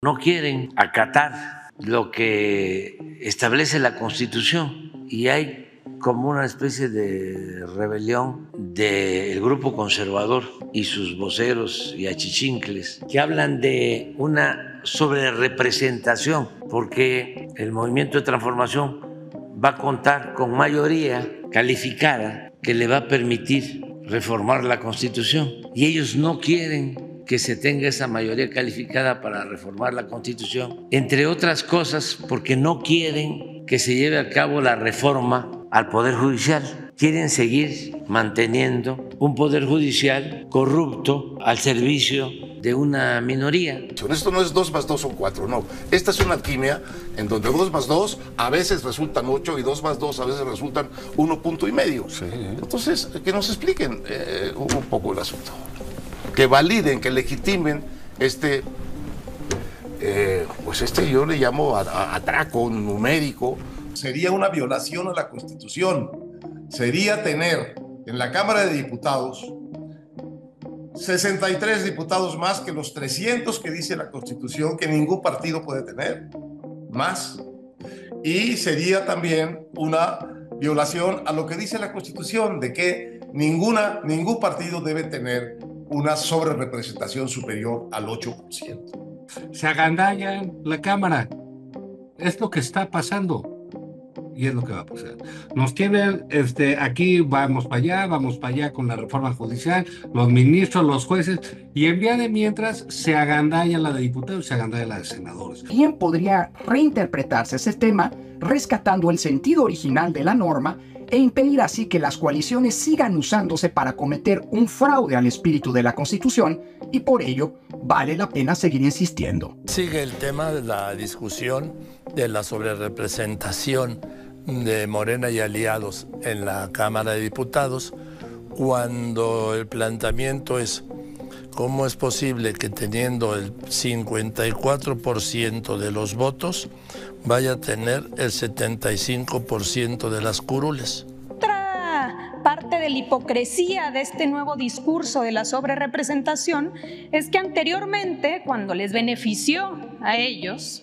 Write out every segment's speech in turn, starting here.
no quieren acatar lo que establece la Constitución y hay como una especie de rebelión del grupo conservador y sus voceros y achichincles que hablan de una sobrerepresentación porque el movimiento de transformación va a contar con mayoría calificada que le va a permitir reformar la constitución y ellos no quieren que se tenga esa mayoría calificada para reformar la Constitución, entre otras cosas porque no quieren que se lleve a cabo la reforma al Poder Judicial. Quieren seguir manteniendo un Poder Judicial corrupto al servicio de una minoría. Esto no es 2 más 2 son 4, no. Esta es una alquimia en donde 2 más 2 a veces resultan 8 y 2 más 2 a veces resultan uno punto y medio. Entonces, que nos expliquen eh, un poco el asunto que validen, que legitimen este, eh, pues este yo le llamo atraco numérico. Sería una violación a la Constitución. Sería tener en la Cámara de Diputados 63 diputados más que los 300 que dice la Constitución que ningún partido puede tener, más. Y sería también una violación a lo que dice la Constitución de que ninguna, ningún partido debe tener una sobrerepresentación superior al 8%. Se agandalla la Cámara. Es lo que está pasando. Y es lo que va a pasar. Nos tienen este, aquí, vamos para allá, vamos para allá con la reforma judicial, los ministros, los jueces, y en vía de mientras se agandalla la de diputados se agandalla la de senadores. ¿Quién podría reinterpretarse ese tema rescatando el sentido original de la norma e impedir así que las coaliciones sigan usándose para cometer un fraude al espíritu de la Constitución y por ello vale la pena seguir insistiendo. Sigue el tema de la discusión de la sobrerepresentación de Morena y aliados en la Cámara de Diputados cuando el planteamiento es cómo es posible que teniendo el 54% de los votos vaya a tener el 75% de las curules parte de la hipocresía de este nuevo discurso de la sobrerepresentación es que anteriormente, cuando les benefició a ellos,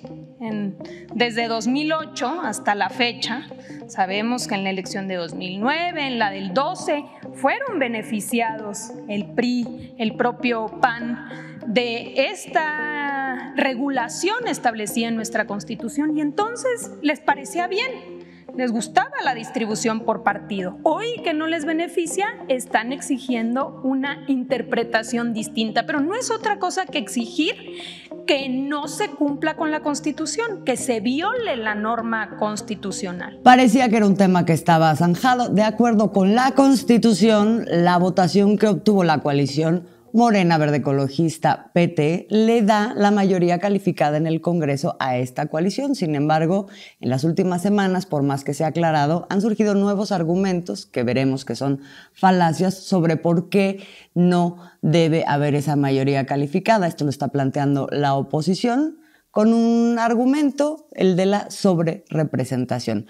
desde 2008 hasta la fecha, sabemos que en la elección de 2009, en la del 12, fueron beneficiados el PRI, el propio PAN, de esta regulación establecida en nuestra Constitución y entonces les parecía bien les gustaba la distribución por partido. Hoy que no les beneficia, están exigiendo una interpretación distinta, pero no es otra cosa que exigir que no se cumpla con la Constitución, que se viole la norma constitucional. Parecía que era un tema que estaba zanjado. De acuerdo con la Constitución, la votación que obtuvo la coalición Morena Verde Ecologista PT le da la mayoría calificada en el Congreso a esta coalición. Sin embargo, en las últimas semanas, por más que se ha aclarado, han surgido nuevos argumentos que veremos que son falacias sobre por qué no debe haber esa mayoría calificada. Esto lo está planteando la oposición con un argumento, el de la sobrerepresentación.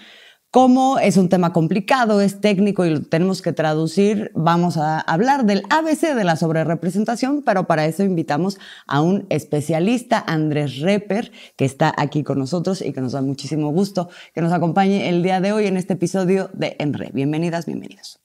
Como es un tema complicado, es técnico y lo tenemos que traducir, vamos a hablar del ABC de la sobrerepresentación, pero para eso invitamos a un especialista, Andrés Reper, que está aquí con nosotros y que nos da muchísimo gusto que nos acompañe el día de hoy en este episodio de Enre. Bienvenidas, bienvenidos.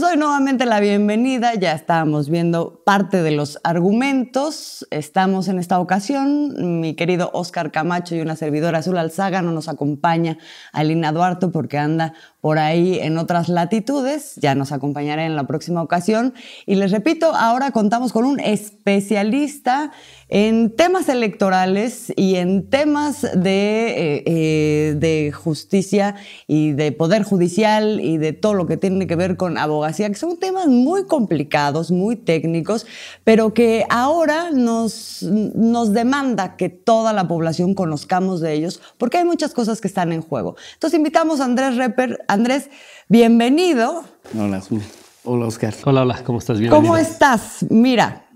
Les doy nuevamente la bienvenida. Ya estábamos viendo parte de los argumentos. Estamos en esta ocasión. Mi querido Oscar Camacho y una servidora Azul Alzaga no nos acompaña Alina Duarte porque anda por ahí en otras latitudes. Ya nos acompañará en la próxima ocasión. Y les repito, ahora contamos con un especialista en temas electorales y en temas de, eh, eh, de justicia y de poder judicial y de todo lo que tiene que ver con abogados que son temas muy complicados, muy técnicos, pero que ahora nos, nos demanda que toda la población conozcamos de ellos, porque hay muchas cosas que están en juego. Entonces invitamos a Andrés Reper. Andrés, bienvenido. Hola, Hola, Oscar. Hola, hola, ¿cómo estás? Bienvenido. ¿Cómo estás? Mira,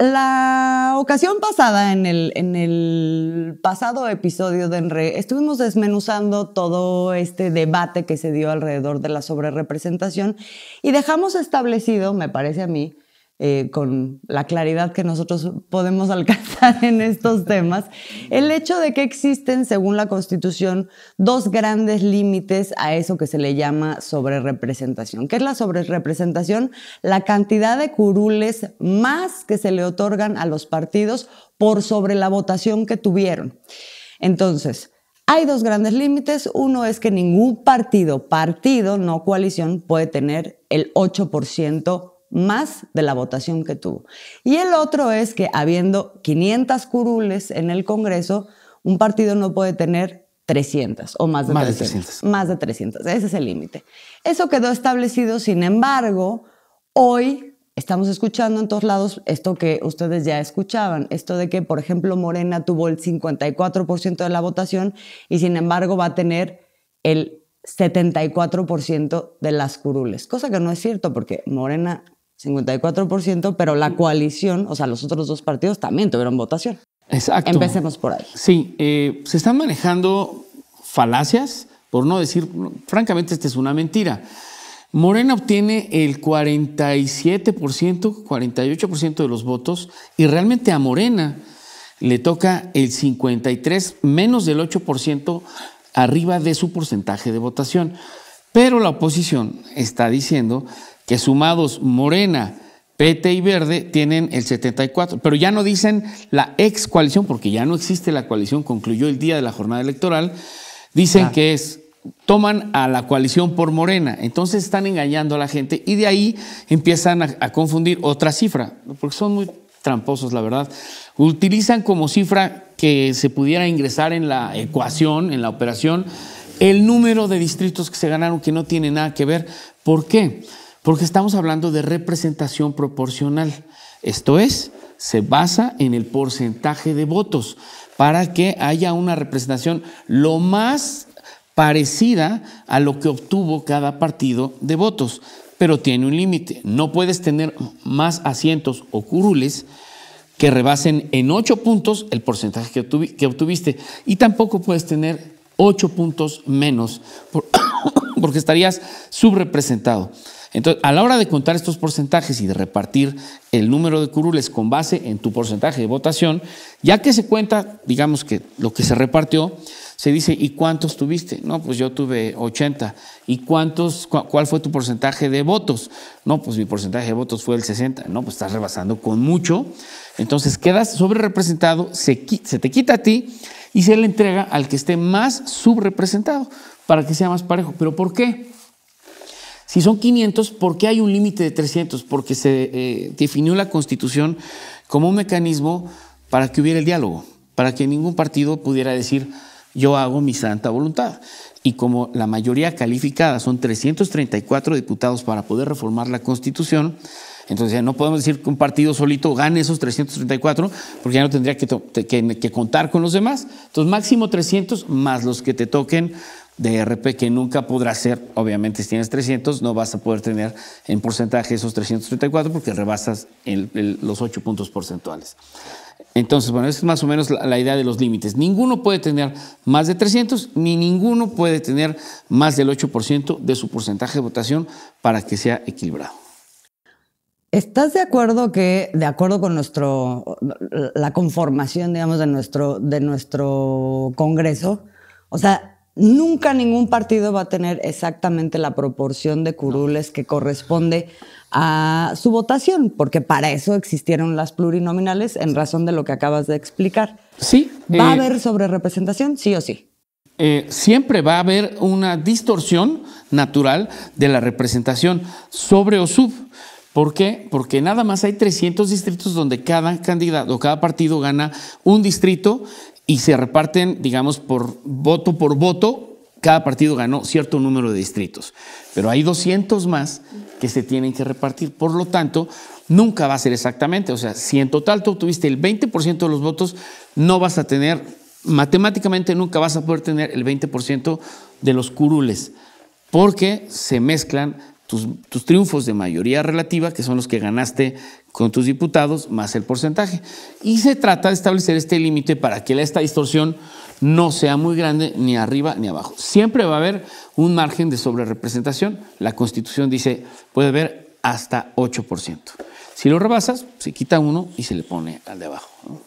la ocasión pasada, en el, pasado episodio de Enre, estuvimos desmenuzando todo este debate que se dio alrededor de la sobrerepresentación y dejamos establecido, me parece a mí, eh, con la claridad que nosotros podemos alcanzar en estos temas, el hecho de que existen, según la Constitución, dos grandes límites a eso que se le llama sobrerepresentación. ¿Qué es la sobrerepresentación? La cantidad de curules más que se le otorgan a los partidos por sobre la votación que tuvieron. Entonces, hay dos grandes límites. Uno es que ningún partido, partido, no coalición, puede tener el 8% más de la votación que tuvo. Y el otro es que habiendo 500 curules en el Congreso, un partido no puede tener 300 o más de, 300, 300. Más de 300, ese es el límite. Eso quedó establecido, sin embargo, hoy estamos escuchando en todos lados esto que ustedes ya escuchaban, esto de que, por ejemplo, Morena tuvo el 54% de la votación y sin embargo va a tener el 74% de las curules, cosa que no es cierto porque Morena 54%, pero la coalición, o sea, los otros dos partidos también tuvieron votación. Exacto. Empecemos por ahí. Sí, eh, se están manejando falacias, por no decir, francamente, esta es una mentira. Morena obtiene el 47%, 48% de los votos y realmente a Morena le toca el 53, menos del 8% arriba de su porcentaje de votación. Pero la oposición está diciendo que sumados Morena, PT y Verde tienen el 74, pero ya no dicen la ex coalición, porque ya no existe la coalición, concluyó el día de la jornada electoral, dicen que es, toman a la coalición por Morena, entonces están engañando a la gente y de ahí empiezan a confundir otra cifra, porque son muy tramposos, la verdad. Utilizan como cifra que se pudiera ingresar en la ecuación, en la operación, el número de distritos que se ganaron que no tiene nada que ver. ¿Por qué? Porque estamos hablando de representación proporcional. Esto es, se basa en el porcentaje de votos para que haya una representación lo más parecida a lo que obtuvo cada partido de votos. Pero tiene un límite. No puedes tener más asientos o curules que rebasen en ocho puntos el porcentaje que, obtuviste. Y tampoco puedes tener ocho puntos menos, porque estarías subrepresentado. Entonces, a la hora de contar estos porcentajes y de repartir el número de curules con base en tu porcentaje de votación, ya que se cuenta, digamos que lo que se repartió, se dice, ¿y cuántos tuviste? No, pues yo tuve 80. ¿Y cuántos, cuál fue tu porcentaje de votos? No, pues mi porcentaje de votos fue el 60. No, pues estás rebasando con mucho. Entonces quedas sobre representado, se, se te quita a ti y se le entrega al que esté más subrepresentado para que sea más parejo. ¿Pero por qué? Si son 500, ¿por qué hay un límite de 300? Porque se eh, definió la Constitución como un mecanismo para que hubiera el diálogo, para que ningún partido pudiera decir yo hago mi santa voluntad. Y como la mayoría calificada son 334 diputados para poder reformar la Constitución, entonces ya no podemos decir que un partido solito gane esos 334, porque ya no tendría que contar con los demás. Entonces máximo 300 más los que te toquen de e RP que nunca podrá ser, obviamente si tienes 300 no vas a poder tener en porcentaje esos 334 porque rebasas los 8 puntos porcentuales. Entonces, bueno, esa es más o menos la, idea de los límites. Ninguno puede tener más de 300 ni ninguno puede tener más del 8% de su porcentaje de votación para que sea equilibrado. ¿Estás de acuerdo que, de acuerdo con nuestro, la conformación, digamos, de nuestro, de nuestro Congreso, o sea, Nunca ningún partido va a tener exactamente la proporción de curules que corresponde a su votación, porque para eso existieron las plurinominales en razón de lo que acabas de explicar. Sí. ¿Va a eh, haber representación? Sí o sí. Eh, siempre va a haber una distorsión natural de la representación sobre o sub. ¿Por qué? Porque nada más hay 300 distritos donde cada candidato, cada partido gana un distrito y se reparten, digamos, por voto por voto. Cada partido ganó cierto número de distritos, pero hay 200 más que se tienen que repartir. Por lo tanto, nunca va a ser exactamente. O sea, si en total tú obtuviste el 20% de los votos, no vas a tener, matemáticamente nunca vas a poder tener el 20% de los curules, porque se mezclan tus, tus, triunfos de mayoría relativa, que son los que ganaste con tus diputados más el porcentaje. Y se trata de establecer este límite para que esta distorsión no sea muy grande ni arriba ni abajo. Siempre va a haber un margen de sobrerepresentación. La Constitución dice puede haber hasta 8%. Si lo rebasas, se quita uno y se le pone al de abajo.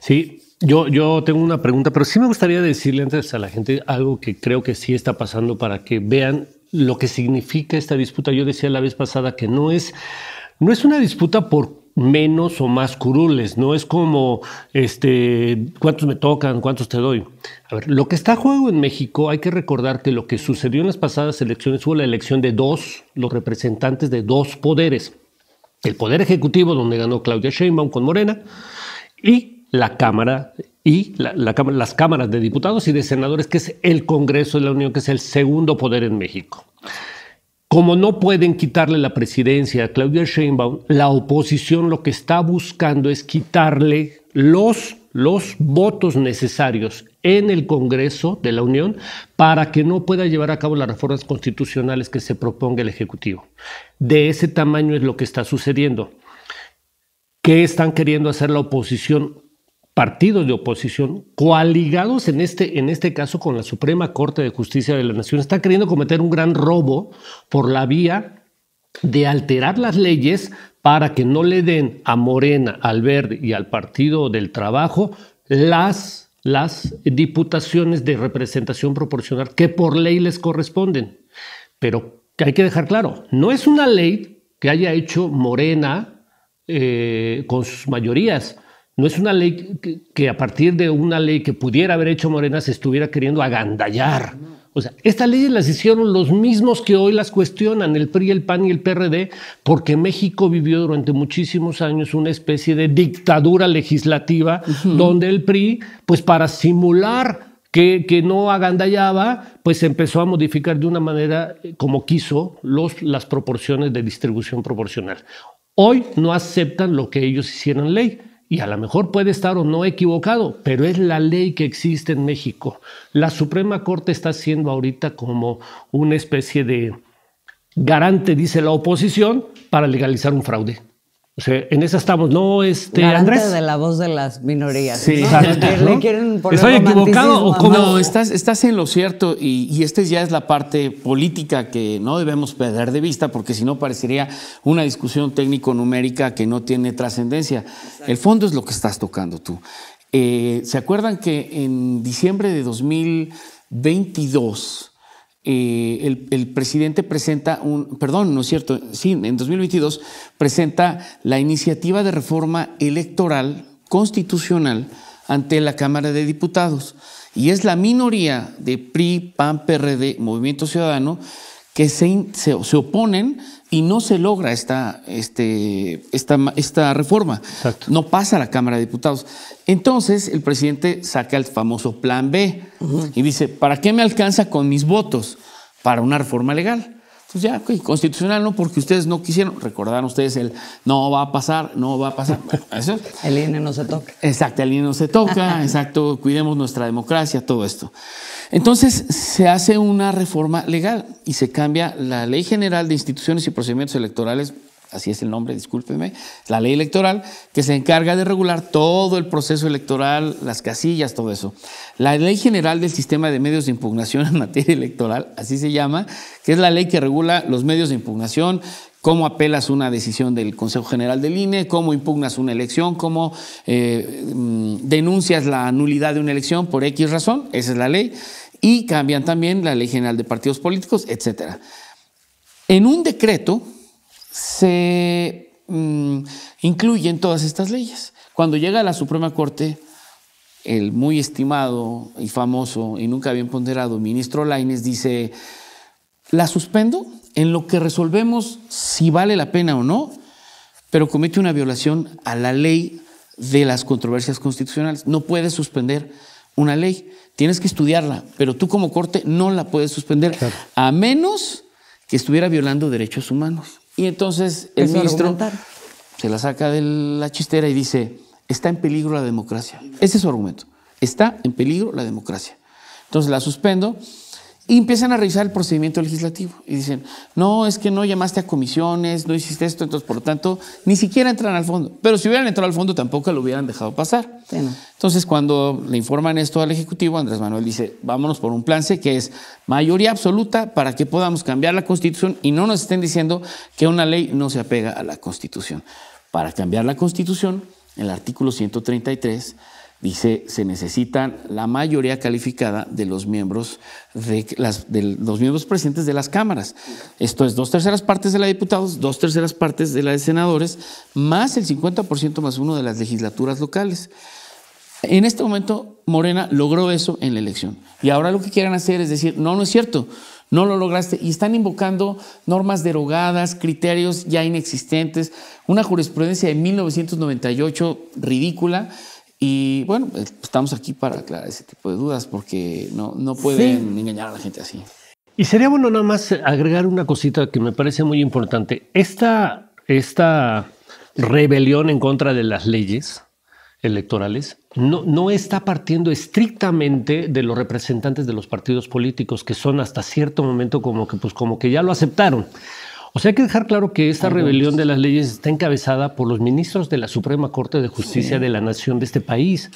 Sí, yo, yo tengo una pregunta, pero sí me gustaría decirle antes a la gente algo que creo que sí está pasando para que vean lo que significa esta disputa. Yo decía la vez pasada que no es no es una disputa por menos o más curules, no es como este cuántos me tocan, cuántos te doy. A ver, lo que está a juego en México, hay que recordar que lo que sucedió en las pasadas elecciones fue la elección de dos, los representantes de dos poderes. El poder ejecutivo, donde ganó Claudia Sheinbaum con Morena, y la Cámara y las cámaras de diputados y de senadores, que es el Congreso de la Unión, que es el segundo poder en México. Como no pueden quitarle la presidencia a Claudia Sheinbaum, la oposición lo que está buscando es quitarle los, los votos necesarios en el Congreso de la Unión para que no pueda llevar a cabo las reformas constitucionales que se proponga el Ejecutivo. De ese tamaño es lo que está sucediendo. ¿Qué están queriendo hacer la oposición partidos de oposición coaligados en este, en este caso con la Suprema Corte de Justicia de la Nación. Está queriendo cometer un gran robo por la vía de alterar las leyes para que no le den a Morena, al Verde y al Partido del Trabajo las, las diputaciones de representación proporcional que por ley les corresponden. Pero hay que dejar claro, no es una ley que haya hecho Morena eh, con sus mayorías no es una ley que, a partir de una ley que pudiera haber hecho Morena se estuviera queriendo agandallar. O sea, estas leyes las hicieron los mismos que hoy las cuestionan, el PRI, el PAN y el PRD, porque México vivió durante muchísimos años una especie de dictadura legislativa donde el PRI, pues para simular que, que, no agandallaba, pues empezó a modificar de una manera eh, como quiso los, las proporciones de distribución proporcional. Hoy no aceptan lo que ellos hicieron ley y a lo mejor puede estar o no equivocado, pero es la ley que existe en México. La Suprema Corte está siendo ahorita como una especie de garante, dice la oposición, para legalizar un fraude. O sea, en esa estamos. No, este de la voz de las minorías. Sí, ¿no? ¿Le quieren ¿Estoy equivocado o cómo? No, estás, en lo cierto y, esta ya es la parte política que no debemos perder de vista porque si no parecería una discusión técnico-numérica que no tiene trascendencia. El fondo es lo que estás tocando tú. Eh, ¿Se acuerdan que en diciembre de 2022 eh, el, presidente presenta un, perdón, no es cierto, sí, en 2022 presenta la iniciativa de reforma electoral constitucional ante la Cámara de Diputados. Y es la minoría de PRI, PAN, PRD, Movimiento Ciudadano, que se, se oponen y no se logra esta, este, esta, esta reforma. No pasa a la Cámara de Diputados. Entonces el presidente saca el famoso plan B y dice, ¿para qué me alcanza con mis votos? Para una reforma legal. Pues ya, constitucional no, porque ustedes no quisieron. Recordarán ustedes el no va a pasar, no va a pasar. eso. el INE no se toca. Exacto, el INE no se toca, exacto, cuidemos nuestra democracia, todo esto. Entonces se hace una reforma legal y se cambia la Ley General de Instituciones y Procedimientos Electorales así es el nombre, discúlpeme, la ley electoral, que se encarga de regular todo el proceso electoral, las casillas, todo eso. La ley general del sistema de medios de impugnación en materia electoral, así se llama, que es la ley que regula los medios de impugnación, cómo apelas una decisión del Consejo General del INE, cómo impugnas una elección, cómo eh, mm, denuncias la nulidad de una elección por X razón, esa es la ley, y cambian también la ley general de partidos políticos, etc. En un decreto, se mm, incluyen todas estas leyes. Cuando llega a la Suprema Corte, el muy estimado y famoso y nunca bien ponderado ministro Laines dice, la suspendo en lo que resolvemos si vale la pena o no, pero comete una violación a la ley de las controversias constitucionales. No puedes suspender una ley, tienes que estudiarla, pero tú como corte no la puedes suspender, a menos que estuviera violando derechos humanos. Y entonces el ministro se la saca de la chistera y dice, está en peligro la democracia. Ese es su argumento. Está en peligro la democracia. Entonces la suspendo y empiezan a revisar el procedimiento legislativo y dicen, no, es que no llamaste a comisiones, no hiciste esto, entonces por lo tanto, ni siquiera entran al fondo. Pero si hubieran entrado al fondo tampoco lo hubieran dejado pasar. Entonces cuando le informan esto al Ejecutivo, Andrés Manuel dice, vámonos por un plan C que es mayoría absoluta para que podamos cambiar la Constitución y no nos estén diciendo que una ley no se apega a la Constitución. Para cambiar la Constitución, el artículo 133 Dice, se necesitan la mayoría calificada de los miembros, de de los miembros presentes de las cámaras. Esto es dos terceras partes de la de diputados, dos terceras partes de la de senadores, más el 50% más uno de las legislaturas locales. En este momento, Morena logró eso en la elección. Y ahora lo que quieran hacer es decir, no, no es cierto, no lo lograste. Y están invocando normas derogadas, criterios ya inexistentes, una jurisprudencia de 1998 ridícula y bueno, eh, estamos aquí para aclarar ese tipo de dudas porque no, no pueden engañar a la gente así. Y sería bueno nada más agregar una cosita que me parece muy importante. Esta, esta rebelión en contra de las leyes electorales no, no está partiendo estrictamente de los representantes de los partidos políticos que son hasta cierto momento como que, pues, como que ya lo aceptaron. O sea, hay que dejar claro que esta rebelión de las leyes está encabezada por los ministros de la Suprema Corte de Justicia de la Nación de este país.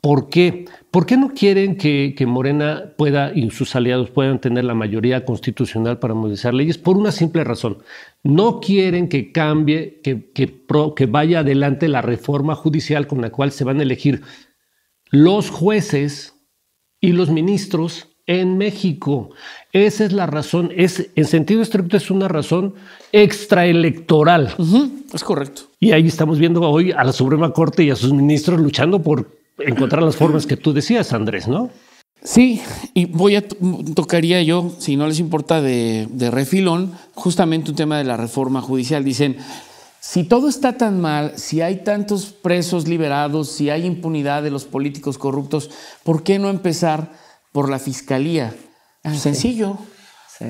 ¿Por qué? ¿Por qué no quieren que, Morena pueda y sus aliados puedan tener la mayoría constitucional para modificar leyes? Por una simple razón. No quieren que cambie, que vaya adelante la reforma judicial con la cual se van a elegir los jueces y los ministros en México. Esa es la razón, es, en sentido estricto es una razón extraelectoral. es correcto. Y ahí estamos viendo hoy a la Suprema Corte y a sus ministros luchando por encontrar las formas que tú decías, Andrés, ¿no? Sí, y voy a tocaría yo, si no les importa, de refilón, justamente un tema de la reforma judicial. Dicen, si todo está tan mal, si hay tantos presos liberados, si hay impunidad de los políticos corruptos, ¿por qué no empezar por la fiscalía. Es ah, Sencillo.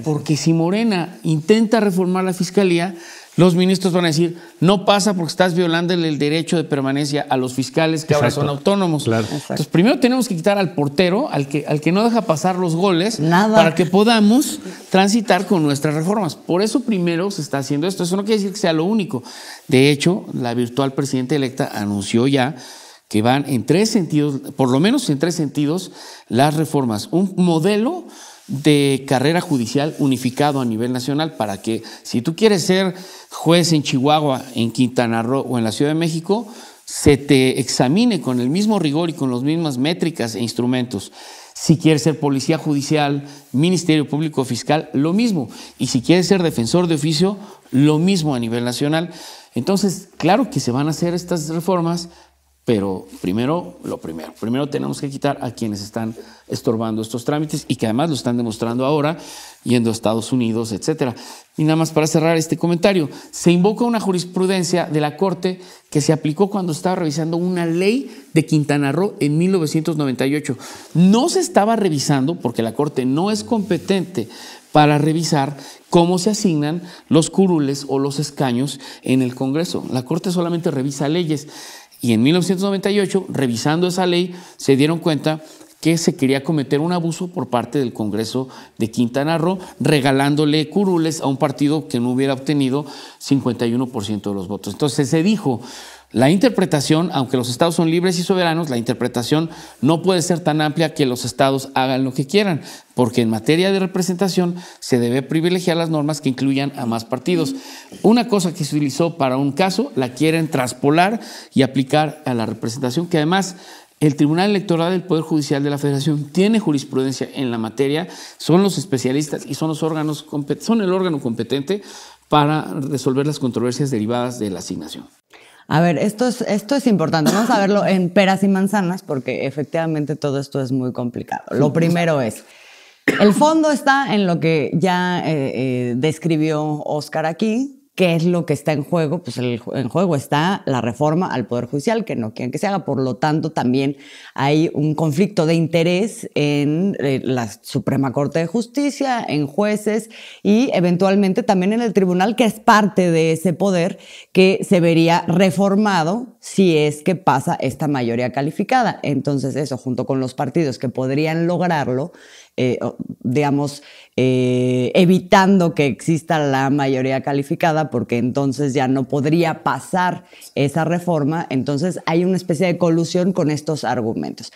porque si Morena intenta reformar la fiscalía, los ministros van a decir, no pasa porque estás violando el derecho de permanencia a los fiscales que ahora son autónomos. Entonces, primero tenemos que quitar al portero, al que, al que no deja pasar los goles, para que podamos transitar con nuestras reformas. Por eso primero se está haciendo esto. Eso no quiere decir que sea lo único. De hecho, la virtual presidenta electa anunció ya que van en tres sentidos, por lo menos en tres sentidos, las reformas. Un modelo de carrera judicial unificado a nivel nacional para que si tú quieres ser juez en Chihuahua, en Quintana Roo o en la Ciudad de México, se te examine con el mismo rigor y con las mismas métricas e instrumentos. Si quieres ser policía judicial, Ministerio Público Fiscal, lo mismo. Y si quieres ser defensor de oficio, lo mismo a nivel nacional. Entonces, claro que se van a hacer estas reformas, pero primero, lo primero. Primero tenemos que quitar a quienes están estorbando estos trámites y que además lo están demostrando ahora yendo a Estados Unidos, etcétera. Y nada más para cerrar este comentario, se invoca una jurisprudencia de la Corte que se aplicó cuando estaba revisando una ley de Quintana Roo en 1998. No se estaba revisando porque la Corte no es competente para revisar cómo se asignan los curules o los escaños en el Congreso. La Corte solamente revisa leyes. Y en 1998, revisando esa ley, se dieron cuenta que se quería cometer un abuso por parte del Congreso de Quintana Roo, regalándole curules a un partido que no hubiera obtenido 51% de los votos. Entonces se dijo, la interpretación, aunque los estados son libres y soberanos, la interpretación no puede ser tan amplia que los estados hagan lo que quieran, porque en materia de representación se debe privilegiar las normas que incluyan a más partidos. Una cosa que se utilizó para un caso la quieren traspolar y aplicar a la representación, que además el Tribunal Electoral del Poder Judicial de la Federación tiene jurisprudencia en la materia, son los especialistas y son los órganos son el órgano competente para resolver las controversias derivadas de la asignación. A ver, esto es, esto es importante. Vamos a verlo en peras y manzanas porque efectivamente todo esto es muy complicado. Lo pues. primero es, el fondo está en lo que ya eh, eh, describió Oscar aquí, ¿Qué es lo que está en juego? Pues en juego está la reforma al Poder Judicial, que no quieren que se haga. Por lo tanto, también hay un conflicto de interés en eh, la Suprema Corte de Justicia, en jueces y eventualmente también en el tribunal, que es parte de ese poder que se vería reformado si es que pasa esta mayoría calificada. Entonces, eso junto con los partidos que podrían lograrlo eh, digamos, eh, evitando que exista la mayoría calificada, porque entonces ya no podría pasar esa reforma. Entonces hay una especie de colusión con estos argumentos.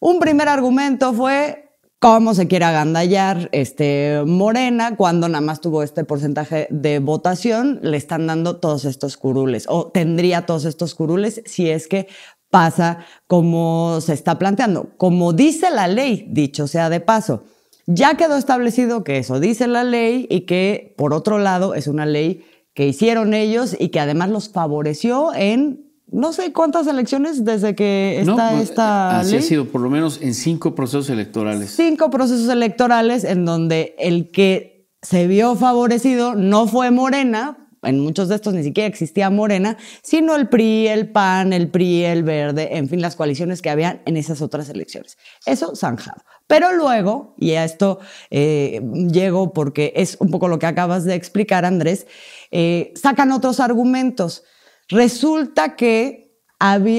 Un primer argumento fue cómo se quiere agandallar este Morena cuando nada más tuvo este porcentaje de votación, le están dando todos estos curules o tendría todos estos curules si es que pasa como se está planteando, como dice la ley, dicho sea de paso. Ya quedó establecido que eso dice la ley y que, por otro lado, es una ley que hicieron ellos y que además los favoreció en no sé cuántas elecciones desde que está pues, esta eh, así ha sido, por lo menos en cinco procesos electorales. Cinco procesos electorales en donde el que se vio favorecido no fue Morena, en muchos de estos ni siquiera existía Morena, sino el PRI, el PAN, el PRI, el Verde, en fin, las coaliciones que habían en esas otras elecciones. Eso zanjado. Pero luego, y a esto eh, llego porque es un poco lo que acabas de explicar, Andrés, eh, sacan otros argumentos. Resulta que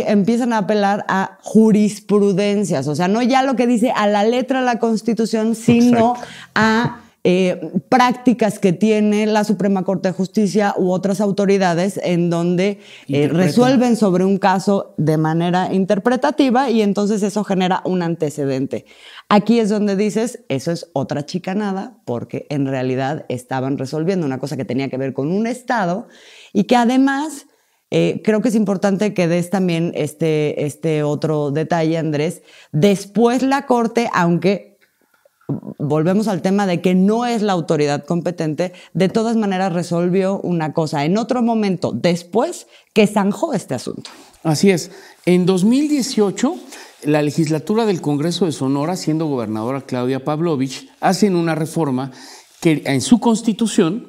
empiezan a apelar a jurisprudencias, o sea, no ya lo que dice a la letra de la Constitución, sino a eh, prácticas que tiene la Suprema Corte de Justicia u otras autoridades en donde eh, resuelven sobre un caso de manera interpretativa y entonces eso genera un antecedente. Aquí es donde dices, eso es otra chicanada porque en realidad estaban resolviendo una cosa que tenía que ver con un Estado y que además... Eh, creo que es importante que des también este, este otro detalle, Andrés. Después la Corte, aunque volvemos al tema de que no es la autoridad competente, de todas maneras resolvió una cosa en otro momento, después que zanjó este asunto. Así es. En 2018, la legislatura del Congreso de Sonora, siendo gobernadora Claudia Pavlovich, hacen una reforma que en su constitución,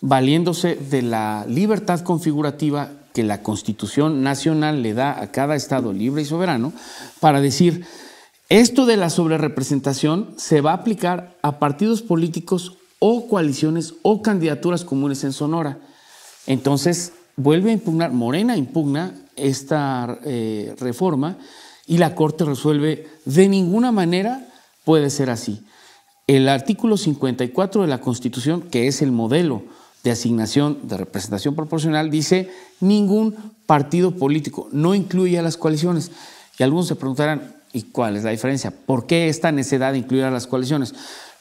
valiéndose de la libertad configurativa que la constitución nacional le da a cada Estado libre y soberano, para decir esto de la sobrerepresentación se va a aplicar a partidos políticos o coaliciones o candidaturas comunes en Sonora. Entonces, vuelve a impugnar, Morena impugna esta eh, reforma y la Corte resuelve, de ninguna manera puede ser así. El artículo 54 de la Constitución, que es el modelo de asignación de representación proporcional, dice ningún partido político, no incluye a las coaliciones. Y algunos se preguntarán, ¿Y cuál es la diferencia? ¿Por qué esta necesidad de incluir a las coaliciones?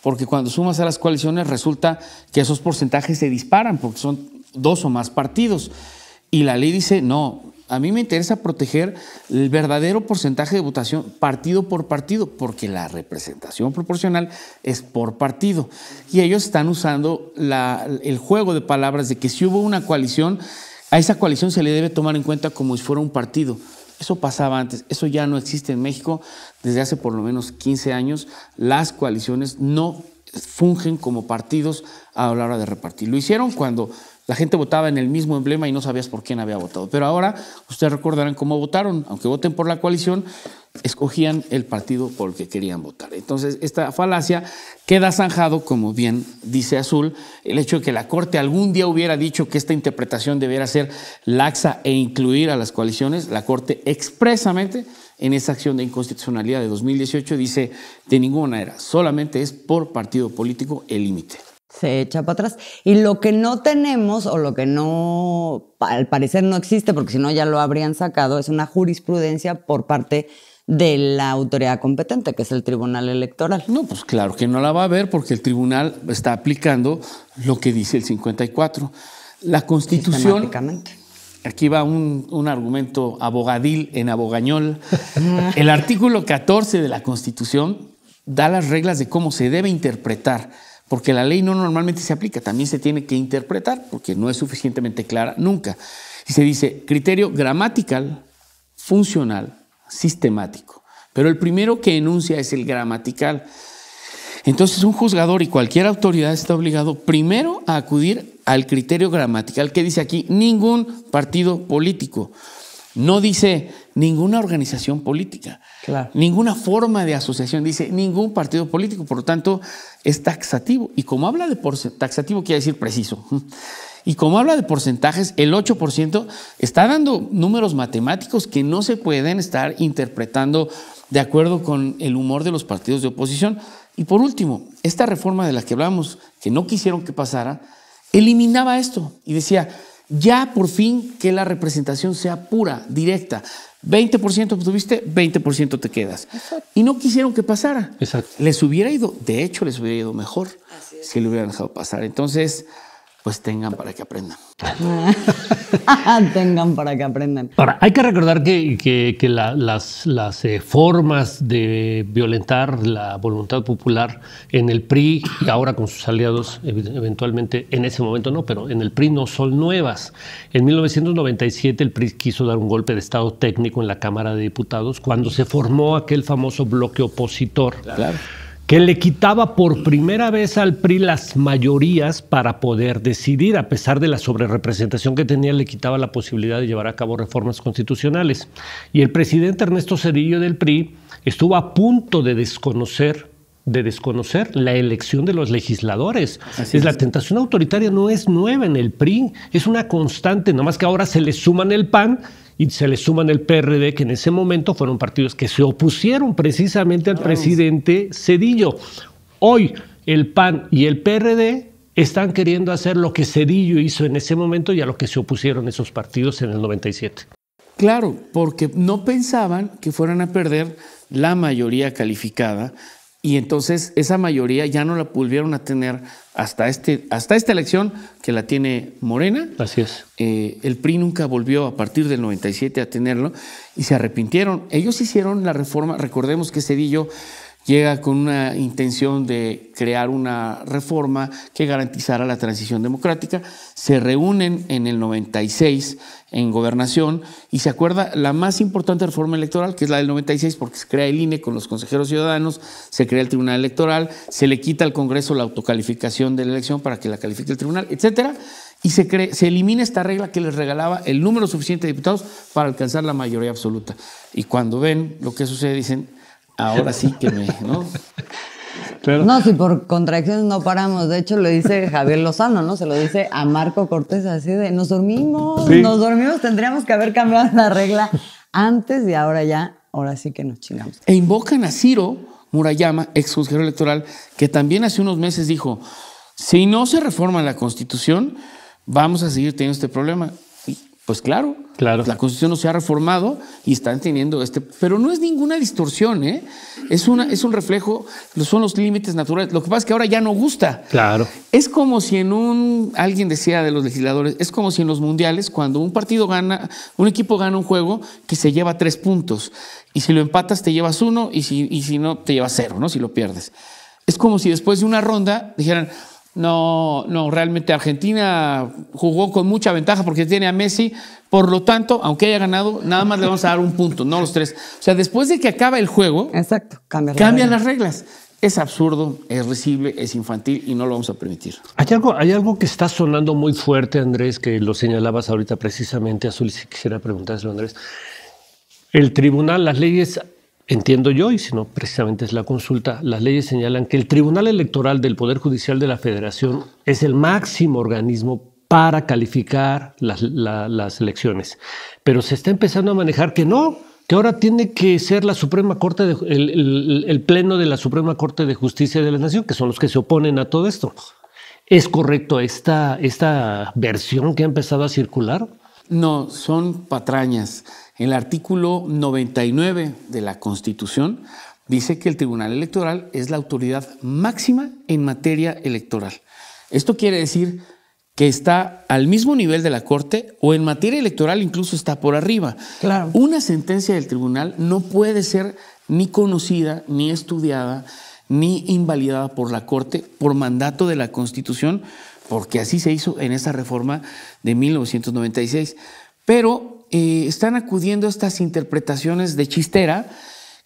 Porque cuando sumas a las coaliciones resulta que esos porcentajes se disparan porque son dos o más partidos. Y la ley dice, no, a mí me interesa proteger el verdadero porcentaje de votación partido por partido, porque la representación proporcional es por partido. Y ellos están usando el juego de palabras de que si hubo una coalición, a esa coalición se le debe tomar en cuenta como si fuera un partido. Eso pasaba antes, eso ya no existe en México desde hace por lo menos 15 años. Las coaliciones no fungen como partidos a la hora de repartir. Lo hicieron cuando la gente votaba en el mismo emblema y no sabías por quién había votado. Pero ahora ustedes recordarán cómo votaron. Aunque voten por la coalición, escogían el partido por el que querían votar. Entonces, esta falacia queda zanjado, como bien dice Azul, el hecho de que la Corte algún día hubiera dicho que esta interpretación debiera ser laxa e incluir a las coaliciones. La Corte expresamente en esa acción de inconstitucionalidad de 2018 dice de ninguna manera, solamente es por partido político el límite se echa para atrás. Y lo que no tenemos, o lo que no, al parecer no existe, porque si no ya lo habrían sacado, es una jurisprudencia por parte de la autoridad competente, que es el Tribunal Electoral. No, pues claro que no la va a ver porque el tribunal está aplicando lo que dice el 54. La Constitución Aquí va un, un, argumento abogadil en abogañol. El artículo 14 de la Constitución da las reglas de cómo se debe interpretar porque la ley no normalmente se aplica, también se tiene que interpretar porque no es suficientemente clara nunca. Y se dice criterio gramatical, funcional, sistemático. Pero el primero que enuncia es el gramatical. Entonces un juzgador y cualquier autoridad está obligado primero a acudir al criterio gramatical que dice aquí ningún partido político. No dice ninguna organización política, ninguna forma de asociación, dice ningún partido político, por lo tanto es taxativo. Y como habla de taxativo quiere decir preciso. Y como habla de porcentajes, el 8% está dando números matemáticos que no se pueden estar interpretando de acuerdo con el humor de los partidos de oposición. Y por último, esta reforma de la que hablamos, que no quisieron que pasara, eliminaba esto y decía, ya por fin que la representación sea pura, directa. 20% obtuviste, 20% te quedas. Y no quisieron que pasara. Exacto. Les hubiera ido, de hecho, les hubiera ido mejor si le hubieran dejado pasar. Entonces, pues tengan para que aprendan. tengan para que aprendan. Ahora, hay que recordar que, las, las eh, formas de violentar la voluntad popular en el PRI y ahora con sus aliados, eventualmente, en ese momento no, pero en el PRI no son nuevas. En 1997 el PRI quiso dar un golpe de Estado técnico en la Cámara de Diputados cuando se formó aquel famoso bloque opositor. Claro que le quitaba por primera vez al PRI las mayorías para poder decidir, a pesar de la sobrerepresentación que tenía, le quitaba la posibilidad de llevar a cabo reformas constitucionales. Y el presidente Ernesto Cedillo del PRI estuvo a punto de desconocer de desconocer la elección de los legisladores. es, La tentación autoritaria no es nueva en el PRI, es una constante, nomás que ahora se le suman el PAN y se le suman el PRD, que en ese momento fueron partidos que se opusieron precisamente al presidente Cedillo. Hoy el PAN y el PRD están queriendo hacer lo que Cedillo hizo en ese momento y a lo que se opusieron esos partidos en el 97. Claro, porque no pensaban que fueran a perder la mayoría calificada y entonces esa mayoría ya no la volvieron a tener hasta, este, hasta esta elección que la tiene Morena. Así es. Eh, el PRI nunca volvió a partir del 97 a tenerlo y se arrepintieron. Ellos hicieron la reforma, recordemos que Cedillo llega con una intención de crear una reforma que garantizara la transición democrática. Se reúnen en el 96 en gobernación y se acuerda la más importante reforma electoral, que es la del 96, porque se crea el INE con los consejeros ciudadanos, se crea el Tribunal Electoral, se le quita al Congreso la autocalificación de la elección para que la califique el Tribunal, etcétera, y se, se elimina esta regla que les regalaba el número suficiente de diputados para alcanzar la mayoría absoluta. Y cuando ven lo que sucede, dicen, ahora sí que me... No, si por contracciones no paramos. De hecho, lo dice Javier Lozano, ¿no? Se lo dice a Marco Cortés así de, nos dormimos, nos dormimos, tendríamos que haber cambiado la regla antes y ahora ya, ahora sí que nos chingamos. E invocan a Ciro Murayama, ex consejero electoral, que también hace unos meses dijo, si no se reforma la constitución, vamos a seguir teniendo este problema. Pues claro, claro. la Constitución no se ha reformado y están teniendo este... Pero no es ninguna distorsión, ¿eh? Es, una, es un reflejo, son los límites naturales. Lo que pasa es que ahora ya no gusta. Claro. Es como si en un... Alguien decía de los legisladores, es como si en los mundiales, cuando un partido gana, un equipo gana un juego que se lleva tres puntos. Y si lo empatas te llevas uno y si, y si no te llevas cero, ¿no? Si lo pierdes. Es como si después de una ronda dijeran, no, no, realmente Argentina jugó con mucha ventaja porque tiene a Messi. Por lo tanto, aunque haya ganado, nada más le vamos a dar un punto, no los tres. O sea, después de que acaba el juego, cambian las reglas. Es absurdo, es risible, es infantil y no lo vamos a permitir. Hay algo, hay algo que está sonando muy fuerte, Andrés, que lo señalabas ahorita precisamente, Azul, si quisiera preguntárselo, Andrés. El tribunal, las leyes Entiendo yo, y si no, precisamente es la consulta, las leyes señalan que el Tribunal Electoral del Poder Judicial de la Federación es el máximo organismo para calificar las, elecciones. Pero se está empezando a manejar que no, que ahora tiene que ser la Suprema Corte, de, el, Pleno de la Suprema Corte de Justicia de la Nación, que son los que se oponen a todo esto. ¿Es correcto esta, esta versión que ha empezado a circular? No, son patrañas. El artículo 99 de la Constitución dice que el Tribunal Electoral es la autoridad máxima en materia electoral. Esto quiere decir que está al mismo nivel de la Corte o en materia electoral incluso está por arriba. Claro. Una sentencia del tribunal no puede ser ni conocida, ni estudiada, ni invalidada por la Corte por mandato de la Constitución, porque así se hizo en esa reforma de 1996. Pero eh, están acudiendo a estas interpretaciones de chistera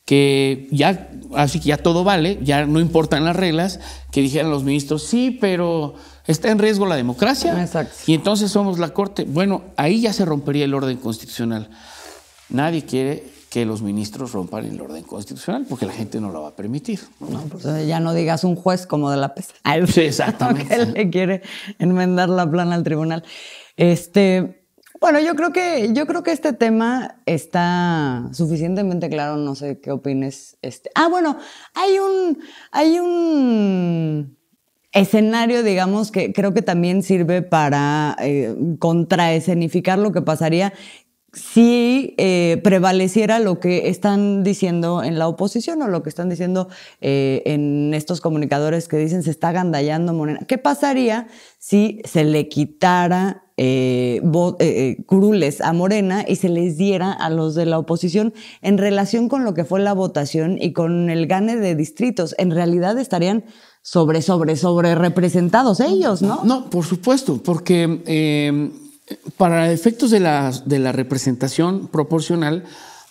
que ya, así que ya todo vale, ya no importan las reglas, que dijeran los ministros, sí, pero está en riesgo la democracia Exacto. y entonces somos la Corte. Bueno, ahí ya se rompería el orden constitucional. Nadie quiere que los ministros rompan el orden constitucional porque la gente no lo va a permitir. Pues, eh, ya no digas un juez como de la pesa. que le quiere enmendar la plana al tribunal. Este, bueno, yo creo que, yo creo que este tema está suficientemente claro, no sé qué opines. Este. Ah, bueno, hay un, hay un escenario, digamos, que creo que también sirve para eh, contraescenificar lo que pasaría si eh, prevaleciera lo que están diciendo en la oposición o lo que están diciendo eh, en estos comunicadores que dicen se está gandallando Morena. ¿Qué pasaría si se le quitara eh, eh, curules a Morena y se les diera a los de la oposición en relación con lo que fue la votación y con el gane de distritos. En realidad estarían sobre, sobre, sobre representados ellos, ¿no? No, por supuesto, porque para efectos de la, de la representación proporcional,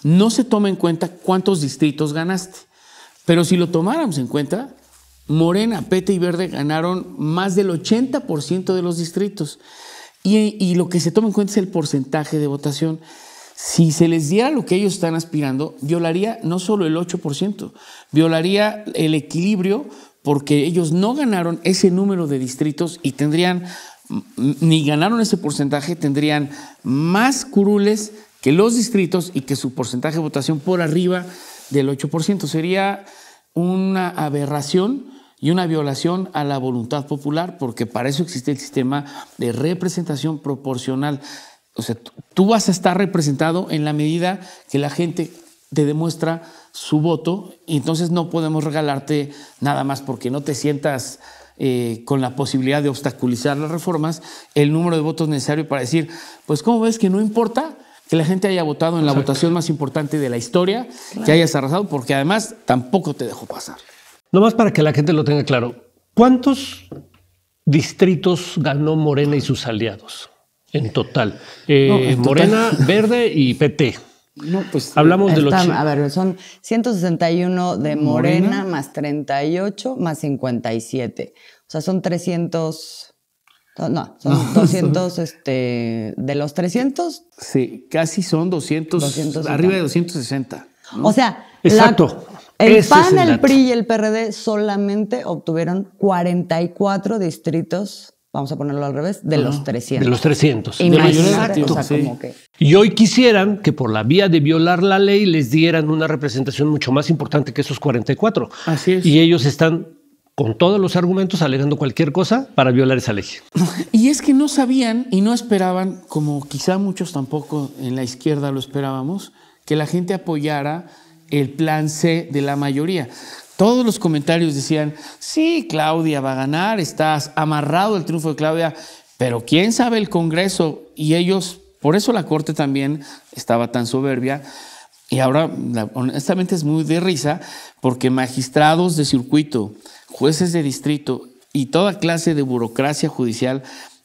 no se toma en cuenta cuántos distritos ganaste. Pero si lo tomáramos en cuenta, Morena, Pete y Verde ganaron más del 80% de los distritos. Y, y, lo que se toma en cuenta es el porcentaje de votación. Si se les diera lo que ellos están aspirando, violaría no solo el 8%, violaría el equilibrio porque ellos no ganaron ese número de distritos y tendrían ni ganaron ese porcentaje, tendrían más curules que los distritos y que su porcentaje de votación por arriba del 8%. Sería una aberración y una violación a la voluntad popular, porque para eso existe el sistema de representación proporcional. O sea, tú vas a estar representado en la medida que la gente te demuestra su voto y entonces no podemos regalarte nada más porque no te sientas eh, con la posibilidad de obstaculizar las reformas, el número de votos necesario para decir, pues ¿cómo ves que no importa? que la gente haya votado en la votación más importante de la historia, que hayas arrasado, porque además tampoco te dejó pasar. Nomás para que la gente lo tenga claro, ¿cuántos distritos ganó Morena y sus aliados en total? en eh, total. Morena, Verde y PT. No, pues. Hablamos de los. A ver, son 161 de Morena, más 38 más 57. O sea, son 300. No, son 200, este, de los 300. Sí, casi son 200, arriba de 260. O sea, exacto. El PAN, el, el PRI y el PRD solamente obtuvieron 44 distritos vamos a ponerlo al revés, de los 300. De los 300. Y hoy quisieran que por la vía de violar la ley les dieran una representación mucho más importante que esos 44. Así es. Y ellos están con todos los argumentos alegando cualquier cosa para violar esa ley. Y es que no sabían y no esperaban, como quizá muchos tampoco en la izquierda lo esperábamos, que la gente apoyara el plan C de la mayoría. Todos los comentarios decían, sí, Claudia va a ganar, estás amarrado el triunfo de Claudia, pero quién sabe el Congreso y ellos, por eso la Corte también estaba tan soberbia. Y ahora, honestamente, es muy de risa porque magistrados de circuito, jueces de distrito y toda clase de burocracia judicial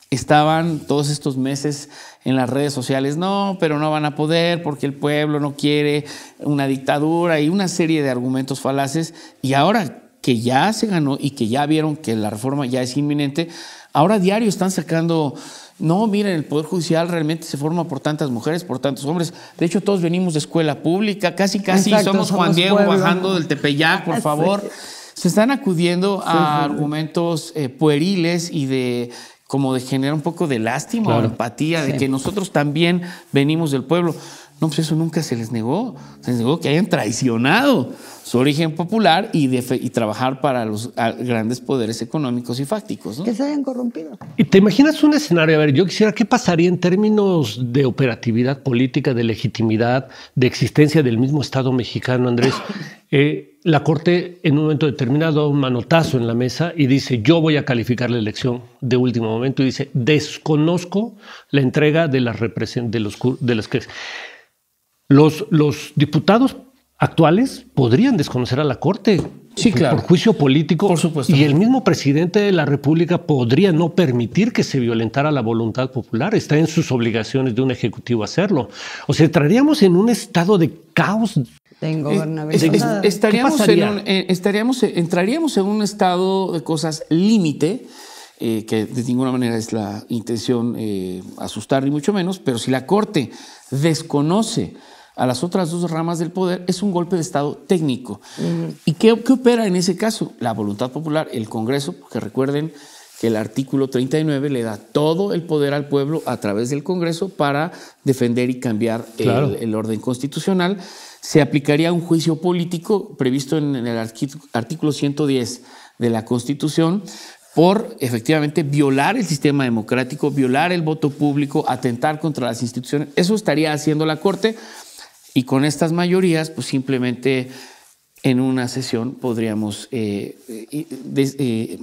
estaban todos estos meses en las redes sociales, no, pero no van a poder porque el pueblo no quiere una dictadura y una serie de argumentos falaces. Y ahora que ya se ganó y que ya vieron que la reforma ya es inminente, ahora diario están sacando, no, miren, el Poder Judicial realmente se forma por tantas mujeres, por tantos hombres. De hecho, todos venimos de escuela pública, casi, casi somos, Juan Diego bajando del Tepeyac, por favor. Se están acudiendo a argumentos eh, pueriles y de como de generar un poco de lástima empatía, de que nosotros también venimos del pueblo. No, pues eso nunca se les negó. Se les negó que hayan traicionado su origen popular y, trabajar para los grandes poderes económicos y fácticos. Que se hayan corrompido. ¿Y te imaginas un escenario? A ver, yo quisiera, ¿qué pasaría en términos de operatividad política, de legitimidad, de existencia del mismo Estado mexicano, Andrés? Eh, la Corte en un momento determinado da un manotazo en la mesa y dice, yo voy a calificar la elección de último momento y dice, desconozco la entrega de las, de los, de las que los, diputados actuales podrían desconocer a la Corte por, juicio político y el mismo presidente de la República podría no permitir que se violentara la voluntad popular. Está en sus obligaciones de un ejecutivo hacerlo. O sea, entraríamos en un estado de caos. De ingobernabilidad. Eh, estaríamos eh, eh, entraríamos en un estado de cosas límite. que de ninguna manera es la intención asustar ni mucho menos, pero si la Corte desconoce a las otras dos ramas del poder es un golpe de Estado técnico. ¿Y qué, qué, opera en ese caso? La voluntad popular, el Congreso, porque recuerden que el artículo 39 le da todo el poder al pueblo a través del Congreso para defender y cambiar el, orden constitucional. Se aplicaría un juicio político previsto en, en el artículo 110 de la Constitución, por efectivamente violar el sistema democrático, violar el voto público, atentar contra las instituciones. Eso estaría haciendo la Corte. Y con estas mayorías, pues simplemente en una sesión podríamos, eh, eh, eh,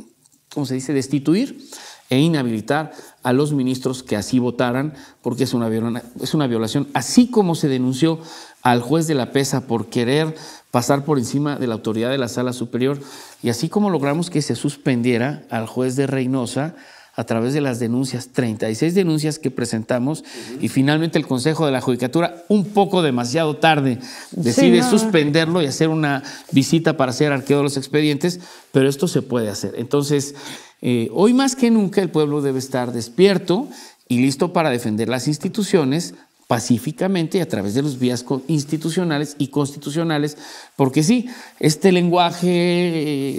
¿cómo se dice?, destituir e inhabilitar a los ministros que así votaran, porque es una, es una violación, así como se denunció al juez de la PESA por querer pasar por encima de la autoridad de la sala superior, y así como logramos que se suspendiera al juez de Reynosa a través de las denuncias, 36 denuncias que presentamos y finalmente el Consejo de la Judicatura, un poco demasiado tarde, decide suspenderlo y hacer una visita para hacer arqueo de los expedientes, pero esto se puede hacer. Entonces, eh, hoy más que nunca el pueblo debe estar despierto y listo para defender las instituciones pacíficamente y a través de los vías institucionales y constitucionales, porque sí, este lenguaje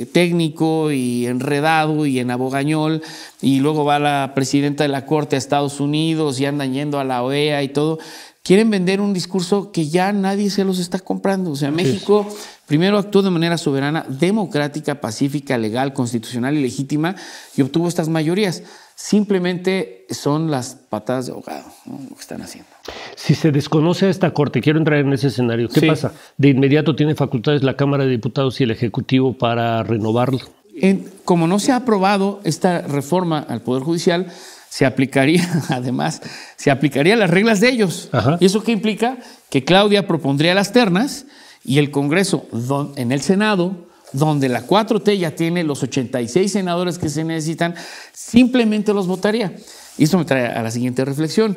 eh, técnico y enredado y en abogañol, y luego va la presidenta de la Corte a Estados Unidos y andan yendo a la OEA y todo, quieren vender un discurso que ya nadie se los está comprando. O sea, México primero actuó de manera soberana, democrática, pacífica, legal, constitucional y legítima y obtuvo estas mayorías. Simplemente son las patadas de ahogado lo que están haciendo. Si se desconoce a esta Corte, quiero entrar en ese escenario, ¿qué pasa? ¿De inmediato tiene facultades la Cámara de Diputados y el Ejecutivo para renovarlo? como no se ha aprobado esta reforma al Poder Judicial, se aplicaría, además, se aplicaría las reglas de ellos. ¿Y eso qué implica? Que Claudia propondría las ternas y el Congreso, en el Senado, donde la 4T ya tiene los 86 senadores que se necesitan, simplemente los votaría. Y esto me trae a la siguiente reflexión.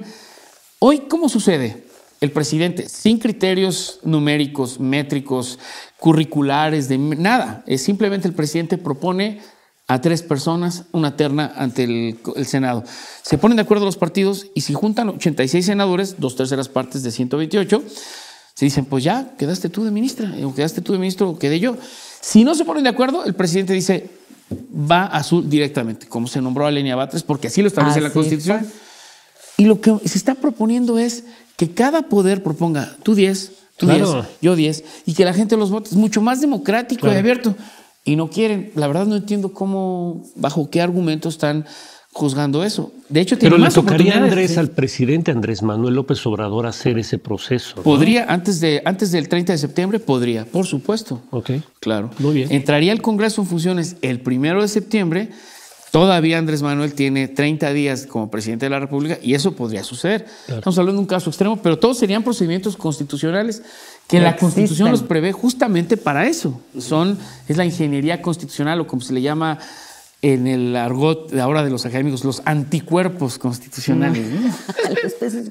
Hoy, ¿cómo sucede? El presidente, sin criterios numéricos, métricos, curriculares, de nada, es simplemente el presidente propone a tres personas una terna ante el, Senado. Se ponen de acuerdo los partidos y si juntan 86 senadores, dos terceras partes de 128, se dicen, pues ya, quedaste tú de ministra, eh, o quedaste tú de ministro, o quedé yo. Si no se ponen de acuerdo, el presidente dice, va a su directamente, como se nombró a Lenia Batres, porque así lo establece la Constitución. Y lo que se está proponiendo es que cada poder proponga tú 10, tú 10, yo 10, y que la gente los vote. Es mucho más democrático y abierto. Y no quieren. La verdad no entiendo cómo, bajo qué argumento están juzgando eso. De hecho, tiene Pero le tocaría Andrés ¿eh? al presidente Andrés Manuel López Obrador hacer ese proceso. Podría, antes, de, antes del 30 de septiembre, podría, por supuesto. Ok. Claro. Muy bien. Entraría el Congreso en funciones el primero de septiembre Todavía Andrés Manuel tiene 30 días como presidente de la República y eso podría suceder. Estamos hablando de un caso extremo, pero todos serían procedimientos constitucionales que la Constitución los prevé justamente para eso. Son es la ingeniería constitucional o como se le llama en el argot de ahora de los académicos, los anticuerpos constitucionales.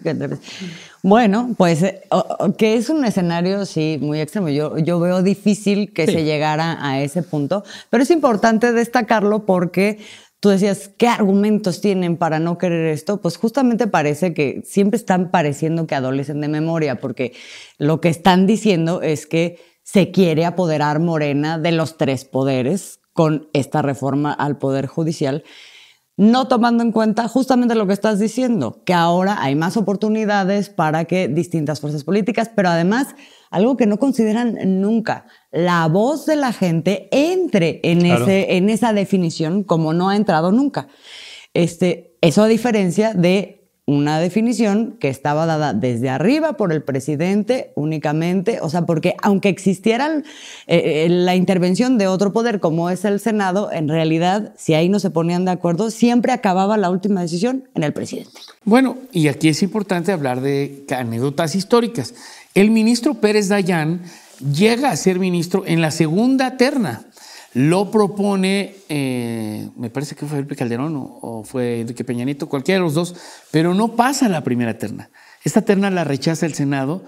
bueno, pues eh, que es un escenario, sí, muy extremo. Yo, veo difícil que se llegara a ese punto, pero es importante destacarlo porque tú decías, ¿qué argumentos tienen para no querer esto? Pues justamente parece que siempre están pareciendo que adolecen de memoria, porque lo que están diciendo es que se quiere apoderar Morena de los tres poderes con esta reforma al Poder Judicial no tomando en cuenta justamente lo que estás diciendo, que ahora hay más oportunidades para que distintas fuerzas políticas, pero además algo que no consideran nunca, la voz de la gente entre en, ese, en esa definición como no ha entrado nunca. Este, eso a diferencia de una definición que estaba dada desde arriba por el presidente únicamente, o sea, porque aunque existiera eh, eh, la intervención de otro poder como es el Senado, en realidad, si ahí no se ponían de acuerdo, siempre acababa la última decisión en el presidente. Bueno, y aquí es importante hablar de anécdotas históricas. El ministro Pérez Dayán llega a ser ministro en la segunda terna lo propone, eh, me parece que fue Felipe Calderón o, fue Enrique Peñanito, cualquiera de los dos, pero no pasa la primera terna. Esta terna la rechaza el Senado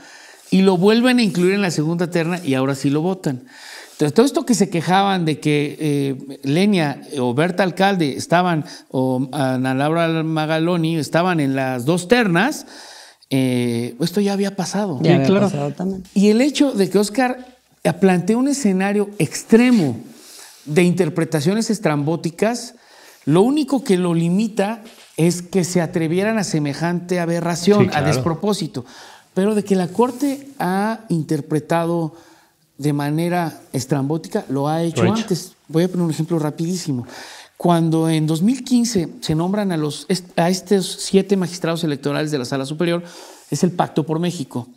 y lo vuelven a incluir en la segunda terna y ahora sí lo votan. Entonces, todo esto que se quejaban de que eh, Lenia o Berta Alcalde estaban, o Ana Laura Magaloni estaban en las dos ternas, eh, esto ya había pasado. Ya Y el hecho de que Oscar plantea un escenario extremo de interpretaciones estrambóticas, lo único que lo limita es que se atrevieran a semejante aberración, a despropósito. Pero de que la Corte ha interpretado de manera estrambótica, lo ha hecho antes. Voy a poner un ejemplo rapidísimo. Cuando en 2015 se nombran a, los, a estos siete magistrados electorales de la Sala Superior, es el Pacto por México.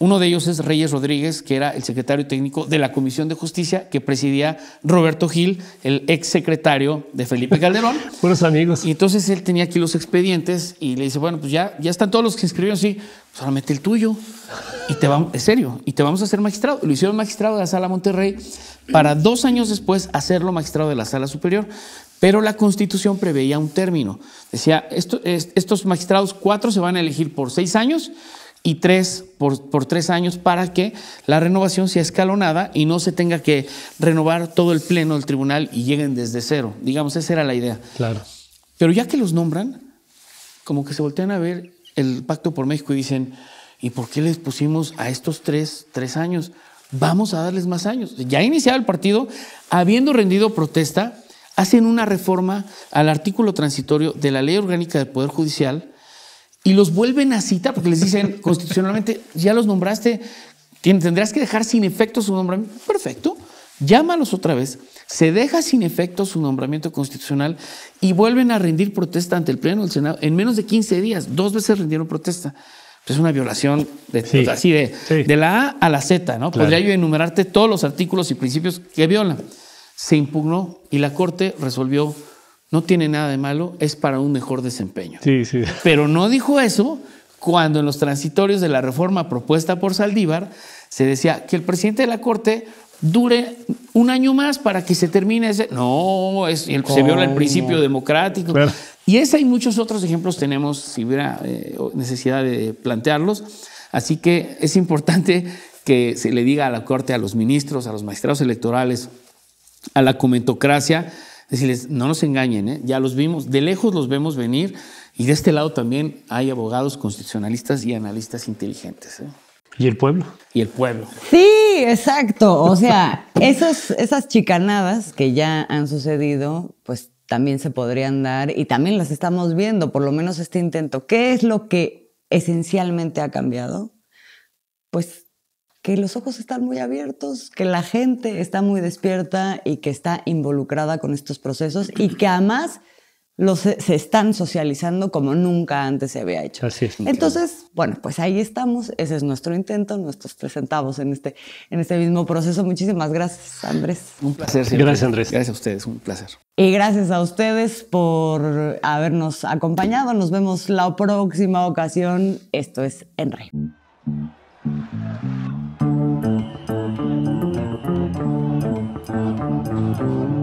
Uno de ellos es Reyes Rodríguez, que era el secretario técnico de la Comisión de Justicia que presidía Roberto Gil, el ex secretario de Felipe Calderón. Buenos amigos. Y entonces él tenía aquí los expedientes y le dice, bueno, pues ya, ya están todos los que se inscribieron, sí, pues el tuyo y te vamos, en serio, y te vamos a hacer magistrado. Lo hicieron magistrado de la Sala Monterrey para dos años después hacerlo magistrado de la Sala Superior. Pero la Constitución preveía un término. Decía, estos magistrados cuatro se van a elegir por seis años y tres por, tres años para que la renovación sea escalonada y no se tenga que renovar todo el pleno del tribunal y lleguen desde cero. Digamos, esa era la idea. Claro. Pero ya que los nombran, como que se voltean a ver el Pacto por México y dicen, ¿y por qué les pusimos a estos tres, tres años? Vamos a darles más años. Ya iniciado el partido, habiendo rendido protesta, hacen una reforma al artículo transitorio de la Ley Orgánica del Poder Judicial y los vuelven a citar porque les dicen constitucionalmente, ya los nombraste, tendrás que dejar sin efecto su nombramiento. Perfecto, llámalos otra vez, se deja sin efecto su nombramiento constitucional y vuelven a rendir protesta ante el Pleno del Senado en menos de 15 días. Dos veces rindieron protesta. Es una violación de, así de, la A a la Z, ¿no? Podría yo enumerarte todos los artículos y principios que violan. Se impugnó y la Corte resolvió no tiene nada de malo, es para un mejor desempeño. Sí, sí. Pero no dijo eso cuando en los transitorios de la reforma propuesta por Saldívar se decía que el presidente de la Corte dure un año más para que se termine ese... No, es, el, se viola el principio democrático. Y ese y muchos otros ejemplos tenemos, si hubiera eh, necesidad de plantearlos. Así que es importante que se le diga a la Corte, a los ministros, a los magistrados electorales, a la comentocracia, decirles, no nos engañen, ¿eh? ya los vimos, de lejos los vemos venir y de este lado también hay abogados constitucionalistas y analistas inteligentes. ¿eh? ¿Y el pueblo? Y el pueblo. Sí, exacto. O sea, esas chicanadas que ya han sucedido, pues también se podrían dar y también las estamos viendo, por lo menos este intento. ¿Qué es lo que esencialmente ha cambiado? Pues que los ojos están muy abiertos, que la gente está muy despierta y que está involucrada con estos procesos y que además los, e, se están socializando como nunca antes se había hecho. Así es. Entonces, bueno, pues ahí estamos. Ese es nuestro intento, nuestros presentados en este, en este mismo proceso. Muchísimas gracias, Andrés. Un placer. Gracias, Andrés. Gracias a ustedes, un placer. Y gracias a ustedes por habernos acompañado. Nos vemos la próxima ocasión. Esto es Enre. Bye.